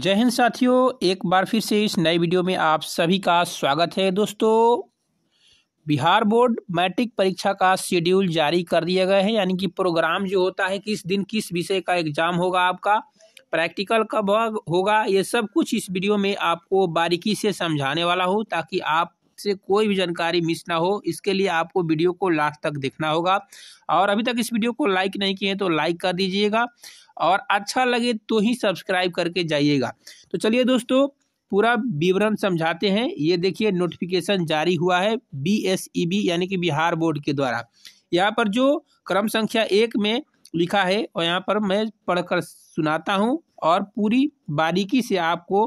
जय हिंद साथियों एक बार फिर से इस नए वीडियो में आप सभी का स्वागत है दोस्तों बिहार बोर्ड मैट्रिक परीक्षा का शेड्यूल जारी कर दिया गया है यानी कि प्रोग्राम जो होता है किस दिन किस विषय का एग्जाम होगा आपका प्रैक्टिकल कब होगा ये सब कुछ इस वीडियो में आपको बारीकी से समझाने वाला हूँ ताकि आप से कोई भी जानकारी मिस ना हो इसके लिए आपको वीडियो को लास्ट तक देखना होगा और अभी तक इस वीडियो को लाइक नहीं किए तो लाइक कर दीजिएगा और अच्छा लगे तो ही सब्सक्राइब करके जाइएगा तो चलिए दोस्तों पूरा विवरण समझाते हैं ये देखिए नोटिफिकेशन जारी हुआ है बी e यानी कि बिहार बोर्ड के द्वारा यहाँ पर जो क्रम संख्या एक में लिखा है और यहाँ पर मैं पढ़कर सुनाता हूँ और पूरी बारीकी से आपको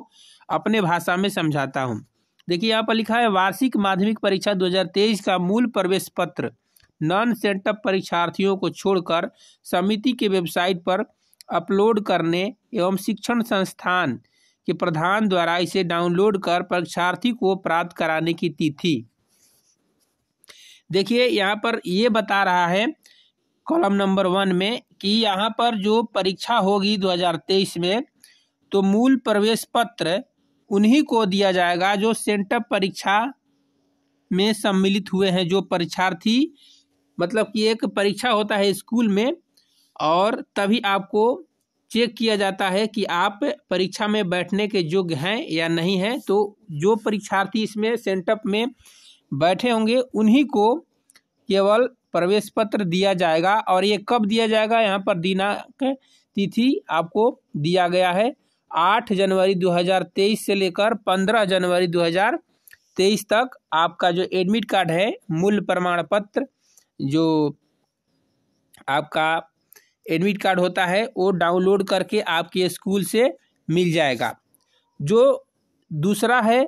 अपने भाषा में समझाता हूँ देखिए यहाँ पर लिखा है वार्षिक माध्यमिक परीक्षा 2023 का मूल प्रवेश पत्र नॉन सेंटअप परीक्षार्थियों को छोड़कर समिति के वेबसाइट पर अपलोड करने एवं शिक्षण संस्थान के प्रधान द्वारा इसे डाउनलोड कर परीक्षार्थी को प्राप्त कराने की तिथि देखिए यहाँ पर ये बता रहा है कॉलम नंबर वन में कि यहाँ पर जो परीक्षा होगी 2023 में तो मूल प्रवेश पत्र उन्हीं को दिया जाएगा जो सेंटअप परीक्षा में सम्मिलित हुए हैं जो परीक्षार्थी मतलब कि एक परीक्षा होता है स्कूल में और तभी आपको चेक किया जाता है कि आप परीक्षा में बैठने के योग्य हैं या नहीं हैं तो जो परीक्षार्थी इसमें सेंटअप में बैठे होंगे उन्हीं को केवल प्रवेश पत्र दिया जाएगा और ये कब दिया जाएगा यहाँ पर दिनांक तिथि आपको दिया गया है आठ जनवरी 2023 से लेकर पंद्रह जनवरी 2023 तक आपका जो एडमिट कार्ड है मूल प्रमाण पत्र जो आपका एडमिट कार्ड होता है वो डाउनलोड करके आपके स्कूल से मिल जाएगा जो दूसरा है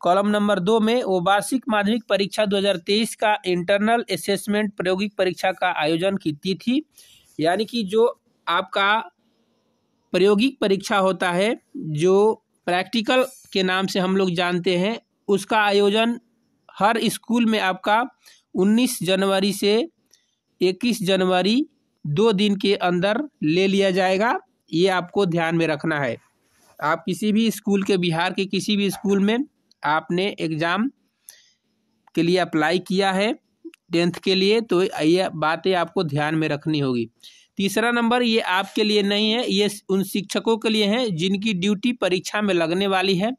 कॉलम नंबर दो में वो वार्षिक माध्यमिक परीक्षा 2023 का इंटरनल असेसमेंट प्रायोगिक परीक्षा का आयोजन की तिथि यानी कि जो आपका प्रायोगिक परीक्षा होता है जो प्रैक्टिकल के नाम से हम लोग जानते हैं उसका आयोजन हर स्कूल में आपका 19 जनवरी से 21 जनवरी दो दिन के अंदर ले लिया जाएगा ये आपको ध्यान में रखना है आप किसी भी स्कूल के बिहार के किसी भी स्कूल में आपने एग्ज़ाम के लिए अप्लाई किया है टेंथ के लिए तो ये बातें आपको ध्यान में रखनी होगी तीसरा नंबर ये आपके लिए नहीं है ये उन शिक्षकों के लिए है जिनकी ड्यूटी परीक्षा में लगने वाली है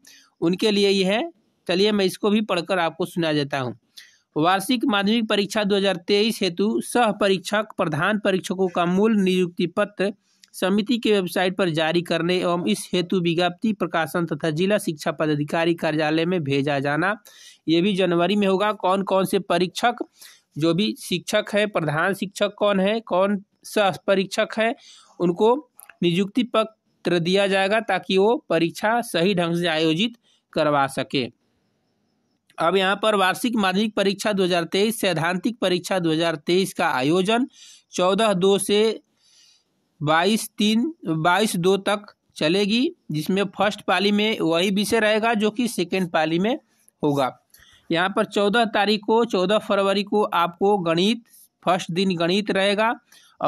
उनके लिए ये है चलिए मैं इसको भी पढ़कर आपको सुना देता हूँ वार्षिक माध्यमिक परीक्षा 2023 हेतु सह परीक्षक प्रधान परीक्षकों का मूल नियुक्ति पत्र समिति के वेबसाइट पर जारी करने एवं इस हेतु विज्ञप्ति प्रकाशन तथा जिला शिक्षा पदाधिकारी कार्यालय में भेजा जाना ये भी जनवरी में होगा कौन कौन से परीक्षक जो भी शिक्षक है प्रधान शिक्षक कौन है कौन सा परीक्षक है उनको नियुक्ति पत्र दिया जाएगा ताकि वो परीक्षा सही ढंग से आयोजित करवा सके अब यहाँ पर वार्षिक माध्यमिक परीक्षा 2023 सैद्धांतिक परीक्षा 2023 का आयोजन 14 दो से 22 तीन 22 दो तक चलेगी जिसमें फर्स्ट पाली में वही विषय रहेगा जो कि सेकेंड पाली में होगा यहाँ पर चौदह तारीख को चौदह फरवरी को आपको गणित फर्स्ट दिन गणित रहेगा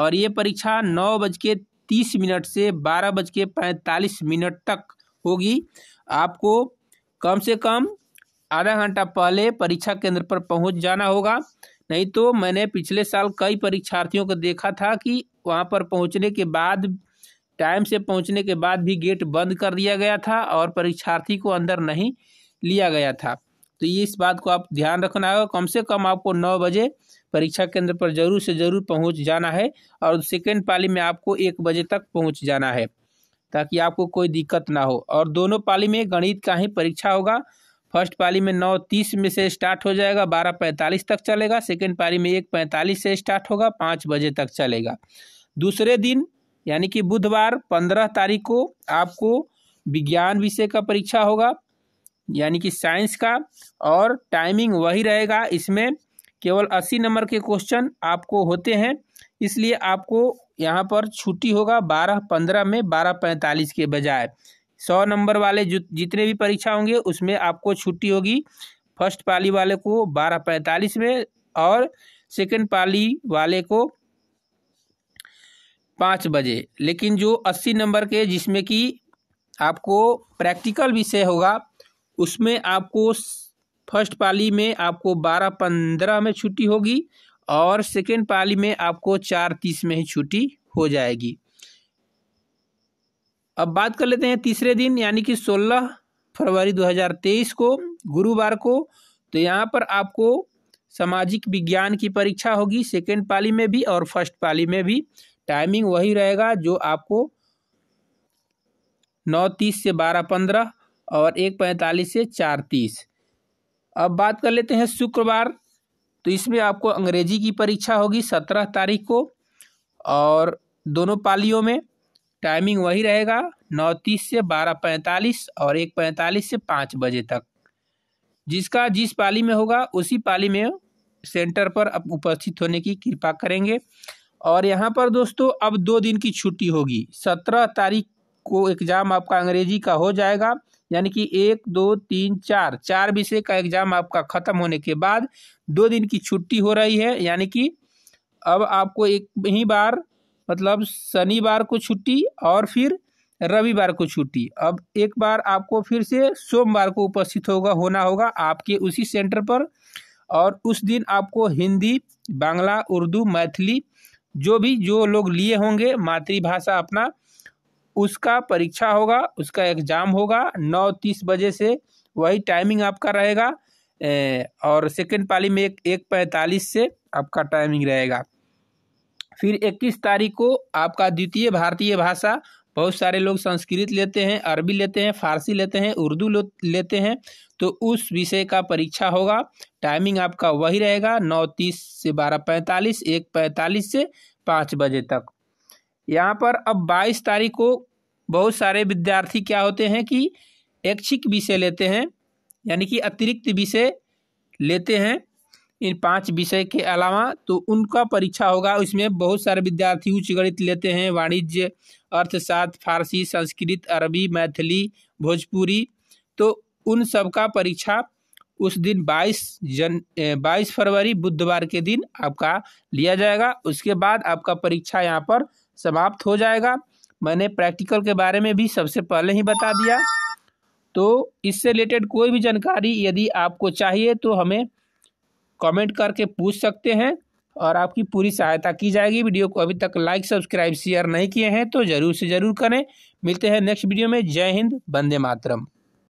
और ये परीक्षा नौ बज के तीस मिनट से बारह बज के पैंतालीस मिनट तक होगी आपको कम से कम आधा घंटा पहले परीक्षा केंद्र पर पहुंच जाना होगा नहीं तो मैंने पिछले साल कई परीक्षार्थियों को देखा था कि वहां पर पहुंचने के बाद टाइम से पहुंचने के बाद भी गेट बंद कर दिया गया था और परीक्षार्थी को अंदर नहीं लिया गया था तो ये इस बात को आप ध्यान रखना होगा कम से कम आपको नौ बजे परीक्षा केंद्र पर जरूर से जरूर पहुंच जाना है और सेकेंड पाली में आपको एक बजे तक पहुंच जाना है ताकि आपको कोई दिक्कत ना हो और दोनों पाली में गणित का ही परीक्षा होगा फर्स्ट पाली में नौ तीस में से स्टार्ट हो जाएगा बारह पैंतालीस तक चलेगा सेकेंड पाली में एक पैंतालीस से स्टार्ट होगा पाँच बजे तक चलेगा दूसरे दिन यानी कि बुधवार पंद्रह तारीख को आपको विज्ञान विषय का परीक्षा होगा यानी कि साइंस का और टाइमिंग वही रहेगा इसमें केवल अस्सी नंबर के क्वेश्चन आपको होते हैं इसलिए आपको यहाँ पर छुट्टी होगा बारह पंद्रह में बारह पैंतालीस के बजाय सौ नंबर वाले जितने भी परीक्षा होंगे उसमें आपको छुट्टी होगी फर्स्ट पाली वाले को बारह पैंतालीस में और सेकंड पाली वाले को पाँच बजे लेकिन जो अस्सी नंबर के जिसमें कि आपको प्रैक्टिकल विषय होगा उसमें आपको फर्स्ट पाली में आपको बारह पंद्रह में छुट्टी होगी और सेकेंड पाली में आपको चार तीस में ही छुट्टी हो जाएगी अब बात कर लेते हैं तीसरे दिन यानी कि सोलह फरवरी 2023 को गुरुवार को तो यहाँ पर आपको सामाजिक विज्ञान की परीक्षा होगी सेकेंड पाली में भी और फर्स्ट पाली में भी टाइमिंग वही रहेगा जो आपको नौ तीस से बारह पंद्रह और एक पैंतालीस से चार तीस अब बात कर लेते हैं शुक्रवार तो इसमें आपको अंग्रेजी की परीक्षा होगी सत्रह तारीख को और दोनों पालियों में टाइमिंग वही रहेगा नौ तीस से बारह पैंतालीस और एक पैंतालीस से पाँच बजे तक जिसका जिस पाली में होगा उसी पाली में सेंटर पर अब उपस्थित होने की कृपा करेंगे और यहाँ पर दोस्तों अब दो दिन की छुट्टी होगी सत्रह तारीख को एग्ज़ाम आपका अंग्रेजी का हो जाएगा यानी कि एक दो तीन चार चार विषय का एग्जाम आपका खत्म होने के बाद दो दिन की छुट्टी हो रही है यानी कि अब आपको एक ही बार मतलब शनिवार को छुट्टी और फिर रविवार को छुट्टी अब एक बार आपको फिर से सोमवार को उपस्थित होगा होना होगा आपके उसी सेंटर पर और उस दिन आपको हिंदी बांग्ला उर्दू मैथिली जो भी जो लोग लिए होंगे मातृभाषा अपना उसका परीक्षा होगा उसका एग्ज़ाम होगा नौ तीस बजे से वही टाइमिंग आपका रहेगा और सेकेंड पाली में एक एक पैंतालीस से आपका टाइमिंग रहेगा फिर इक्कीस तारीख को आपका द्वितीय भारतीय भाषा बहुत सारे लोग संस्कृत लेते हैं अरबी लेते हैं फारसी लेते हैं उर्दू लेते हैं तो उस विषय का परीक्षा होगा टाइमिंग आपका वही रहेगा नौ तीस से बारह पैंतालीस एक पैंतालीस से पाँच बजे तक यहाँ पर अब बाईस तारीख को बहुत सारे विद्यार्थी क्या होते हैं कि ऐच्छिक विषय लेते हैं यानी कि अतिरिक्त विषय लेते हैं इन पांच विषय के अलावा तो उनका परीक्षा होगा उसमें बहुत सारे विद्यार्थी उच्च गणित लेते हैं वाणिज्य अर्थशास्त्र फारसी संस्कृत अरबी मैथिली भोजपुरी तो उन सब का परीक्षा उस दिन 22 जन 22 फरवरी बुधवार के दिन आपका लिया जाएगा उसके बाद आपका परीक्षा यहाँ पर समाप्त हो जाएगा मैंने प्रैक्टिकल के बारे में भी सबसे पहले ही बता दिया तो इससे रिलेटेड कोई भी जानकारी यदि आपको चाहिए तो हमें कमेंट करके पूछ सकते हैं और आपकी पूरी सहायता की जाएगी वीडियो को अभी तक लाइक सब्सक्राइब शेयर नहीं किए हैं तो ज़रूर से ज़रूर करें मिलते हैं नेक्स्ट वीडियो में जय हिंद वंदे मातरम